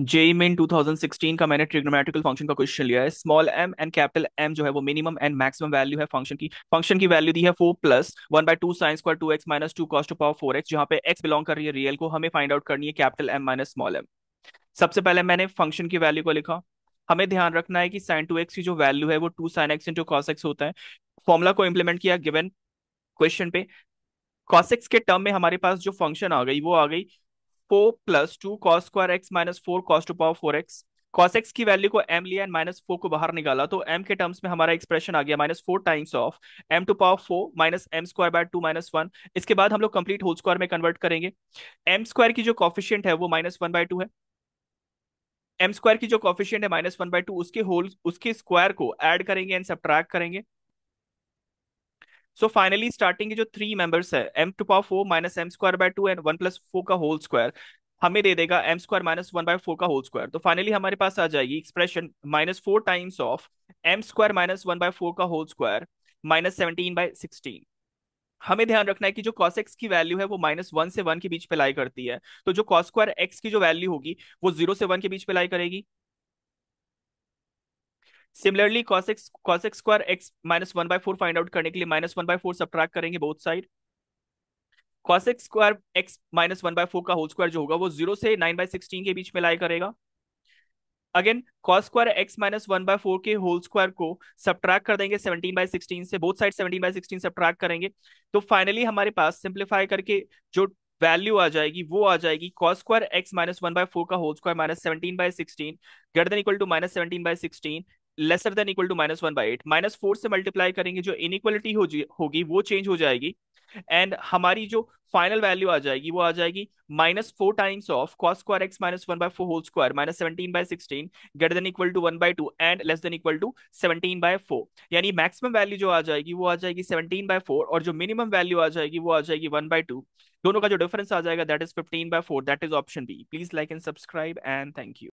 JEE main 2016 का मैंने trigonometrical function का क्वेश्चन लिया है small M and capital M जो है वो मिनिमम एंड मैक्सिमम वैल्यू है फंक्शन की फंक्शन की वैल्यू दी है four plus one by two sines square two x minus two cos power four x जहाँ पे एक्स बिलोंग कर रही है रियल को हमें फाइंड आउट करनी है capital M minus small M सबसे पहले मैंने फंक्शन की वैल्यू को लिखा हमें ध्यान रखना है कि साइन टू एक्स की जो वैल्यू है वो two sine x into cos x होता है फॉर्मुला को इम्प्लीमेंट किया गिवन क्वेश्चन पे कॉस एक्स के टर्म में हमारे पास जो फंक्शन आ गई वो आ गई four plus two cos square x minus four cos to power four x cos x की वैल्यू को एम लिया एंड माइनस फोर को बाहर निकाला तो एम के टर्म्स में हमारा एक्सप्रेशन आ गया minus four times of M to power four minus M square by two minus one इसके बाद हम लोग कंप्लीट होल स्क्वायर में कन्वर्ट करेंगे एम स्क्वायर की जो कॉफिशियंट है वो माइनस वन बाय टू है एम स्क्वायर की जो कॉफिशियंट है माइनस वन बाय टू उसके होल उसके स्क्वायर को एड करेंगे एंड सब्ट्रैक्ट करेंगे सो फाइनली स्टार्टिंग के जो थ्री मेंबर्स है M to power four minus M square by two and one plus four का होल स्क्वायर हमें दे देगा M square minus one by four का होल स्क्वायर तो फाइनली हमारे पास आ जाएगी expression minus four times of M square minus one by four का whole square minus seventeen by sixteen हमें ध्यान रखना है कि जो कॉस एक्स की वैल्यू है वो माइनस वन से वन के बीच पे लाई करती है तो जो कॉस स्क्वायर एक्स की जो वैल्यू होगी वो जीरो से वन के बीच पे लाई करेगी similarly cos x cos x square x minus one by four find out करने के लिए minus one by four subtract करेंगे both side cos x square x minus one by four का होल स्क्वायर जो होगा वो जीरो से nine by sixteen के बीच में लाई करेगा again cos square x minus one by four के होल स्क्वायर को सब्ट्रैक कर देंगे सेवनटीन बाय सिक्सटीन से both side seventeen by sixteen subtract करेंगे तो फाइनली हमारे पास सिंप्लीफाई करके जो वैल्यू आ जाएगी वो आ जाएगी cos square x minus one by four का whole square minus seventeen by sixteen greater equal to minus seventeen by sixteen lesser than equal to minus one by eight minus four से multiply करेंगे जो inequality होगी वो change हो जाएगी and हमारी जो फाइनल वैल्यू आ जाएगी वो आ जाएगी minus four times of cos square x minus one by four whole square minus seventeen by sixteen greater than equal to one by two and less than equal to seventeen by four यानी maximum value जो आ जाएगी वो आ जाएगी seventeen by four और जो minimum value आ जाएगी वो आ जाएगी वन बाय टू दोनों का जो डिफरेंस आ जाएगा that is fifteen by four that is option B please like and subscribe and thank you